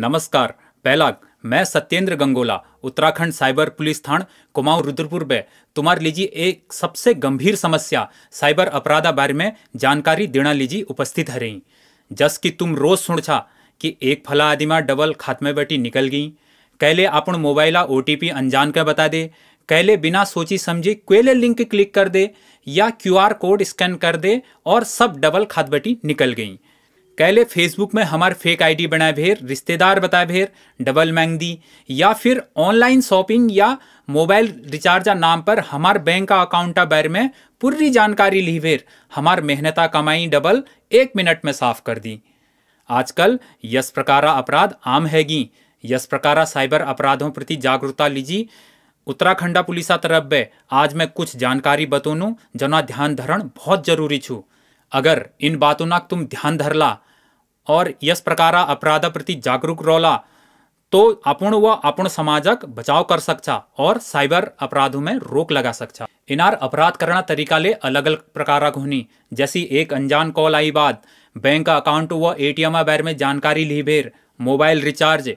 नमस्कार पहला मैं सत्येंद्र गंगोला उत्तराखंड साइबर पुलिस थान कुमाऊं रुद्रपुर में तुम्हारे लीजिए एक सबसे गंभीर समस्या साइबर अपराधा बारे में जानकारी देना लीजिए उपस्थित है रही जस की तुम रोज सुन छा कि एक फला आदिमा डबल खात्मे बैठी निकल गई कहले अपन मोबाइला ओ अनजान का बता दे कहले बिना सोची समझी क्वेले लिंक क्लिक कर दे या क्यूआर कोड स्कैन कर दे और सब डबल खात बैठी निकल गई कहले फेसबुक में हमार फेक आईडी बनाए भेर रिश्तेदार बताए भेर डबल मैंग दी या फिर ऑनलाइन शॉपिंग या मोबाइल रिचार्जा नाम पर हमार बैंक का अकाउंटा बैर में पूरी जानकारी ली भेर हमार मेहनता कमाई डबल एक मिनट में साफ कर दी आजकल यश प्रकारा अपराध आम हैगी यश प्रकारा साइबर अपराधों प्रति जागरूकता लीजिए उत्तराखंडा पुलिसा तरफ बे आज मैं कुछ जानकारी बतौनू जना ध्यान धरण बहुत जरूरी छू अगर इन बातों ना तुम ध्यान धरला और यश प्रकार प्रति जागरूक रौला तो अपूर्ण व आपण समाजक बचाव कर सकता और साइबर अपराधों में रोक लगा सकता इनार अपराध करना तरीका ले अलग अलग प्रकार होनी जैसी एक अनजान कॉल आई बाद बैंक अकाउंट व एटीएम बैर में जानकारी ली भेर मोबाइल रिचार्ज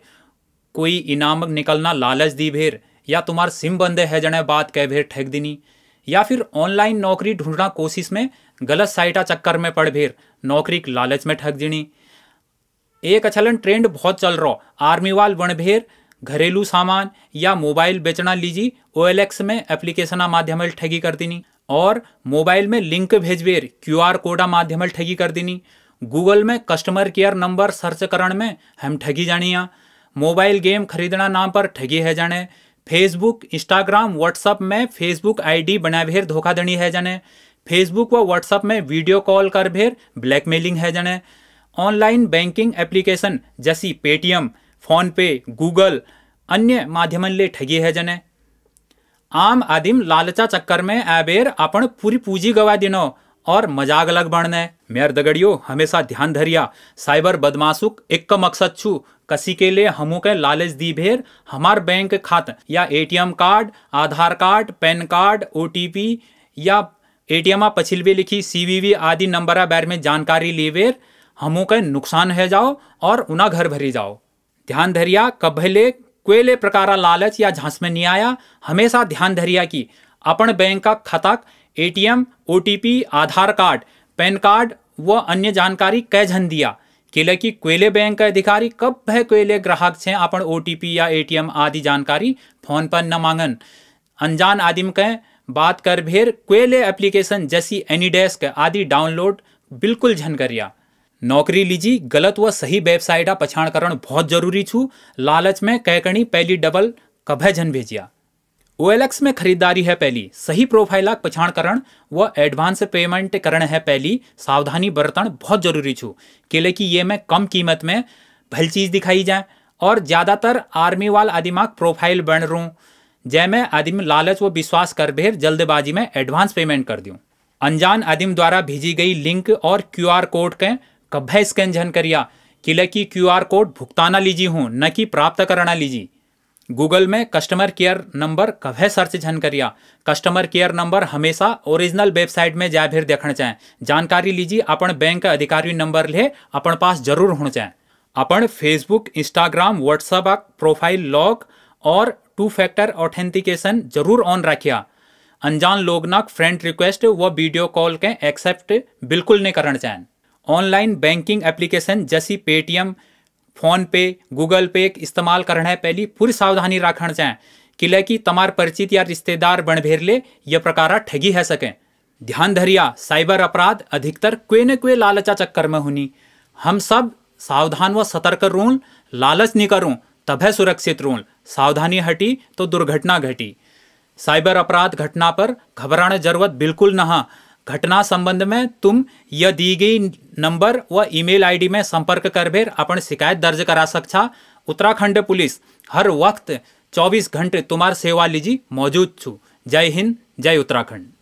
कोई इनाम निकलना लालच दी भेर या तुम्हार सिम बंदे है जने बात कह भेर ठेक देनी या फिर ऑनलाइन नौकरी ढूंढना कोशिश में गलत साइटा चक्कर में पड़ भेर नौकरी लालच में ठग देनी एक अचलन ट्रेंड बहुत चल रहा आर्मी वाल वणभेर घरेलू सामान या मोबाइल बेचना लीजिए ओ में एप्लीकेशन माध्यम ठगी कर देनी और मोबाइल में लिंक भेजबेर क्यू आर कोडा माध्यम ठगी कर देनी गूगल में कस्टमर केयर नंबर सर्च करण में हम ठगी जानिया मोबाइल गेम खरीदना नाम पर ठगी है जाने फेसबुक इंस्टाग्राम व्हाट्सअप में फेसबुक आईडी बना भेर धोखाधड़ी है जाने फेसबुक व व्हाट्सअप में वीडियो कॉल कर भेर ब्लैकमेलिंग है जाने ऑनलाइन बैंकिंग एप्लीकेशन जैसी पेटीएम फोनपे गूगल अन्य ले ठगी है जने आम आदिम लालचा चक्कर में आबेर अपन पूरी पूंजी गवा दिनो और मजाक अलग बढ़ने मेयर दगड़ियो हमेशा ध्यान धरिया साइबर बदमाशुक एक मकसद छू कसी के लिए हमू के लालच दी भेर हमार बैंक खात या ATM card Aadhaar card PAN card OTP या एटीएम पछिलवे लिखी सीवीवी आदि नंबर बारे में जानकारी लेवेर हमू के नुकसान है जाओ और उना घर भरी जाओ ध्यान धरिया कभले कोयले प्रकारा लालच या झांस में नहीं आया हमेशा ध्यान धरिया की अपन बैंक का खाता ATM OTP Aadhaar card PAN card व अन्य जानकारी कै झन दिया किले की कोयले बैंक के अधिकारी कब भय कोयले ग्राहक से अपन ओटीपी या एटीएम आदि जानकारी फोन पर न मांगन अनजान आदिम के बात कर भेर कोयले एप्लीकेशन जैसी एनी डेस्क आदि डाउनलोड बिल्कुल झन करिया नौकरी लीजिए गलत व सही વેબસાઇટ पछाण करण बहुत जरूरी छू लालच में कैकणी पहली डबल कभे जन भेजिया ओ में खरीदारी है पहली सही प्रोफाइल का पछाणकरण व एडवांस पेमेंट करण है पहली सावधानी बरतन बहुत जरूरी छू केले की ये में कम कीमत में भल चीज दिखाई जाए और ज़्यादातर आर्मी वाल आदिमाग प्रोफाइल बन रू जय में आदिम लालच व विश्वास कर भेर जल्दबाजी में एडवांस पेमेंट कर दूँ अनजान आदिम द्वारा भेजी गई लिंक और क्यूआर कोड के कभ्य स्कैन झन करिया किले की क्यू आर कोड भुगताना लीजी हूँ न कि प्राप्त करना लीजी गूगल में कस्टमर केयर नंबर कभे सर्च झन करिया कस्टमर केयर नंबर हमेशा ओरिजिनल वेबसाइट में जाए फिर देखना चाहें जानकारी लीजिए अपन बैंक अधिकारी नंबर ले अपन पास जरूर होना चाहें अपन Facebook Instagram WhatsApp profile lock और टू फैक्टर ऑथेंटिकेशन जरूर ऑन रखिया अनजान लोग फ्रेंड रिक्वेस्ट व वीडियो कॉल के एक्सेप्ट बिल्कुल नहीं करना चाहें ऑनलाइन बैंकिंग एप्लीकेशन जैसी पेटीएम फ़ोनपे गूगल पे इस्तेमाल करना है पहली पूरी सावधानी रखना चाहें किले की तमार परिचित या रिश्तेदार ले यह प्रकार ठगी है सकें ध्यान धरिया साइबर अपराध अधिकतर कोई न कोई लालचा चक्कर में होनी हम सब सावधान व सतर्क रूल लालच नहीं करूँ है सुरक्षित रूल सावधानी हटी तो दुर्घटना घटी साइबर अपराध घटना पर घबराने जरूरत बिल्कुल न हाँ। घटना संबंध में तुम यह दी गई नंबर व ईमेल आईडी में संपर्क कर भेर अपन शिकायत दर्ज करा सकता उत्तराखंड पुलिस हर वक्त 24 घंटे तुम्हार सेवा लीजी मौजूद छू जय हिंद जय उत्तराखंड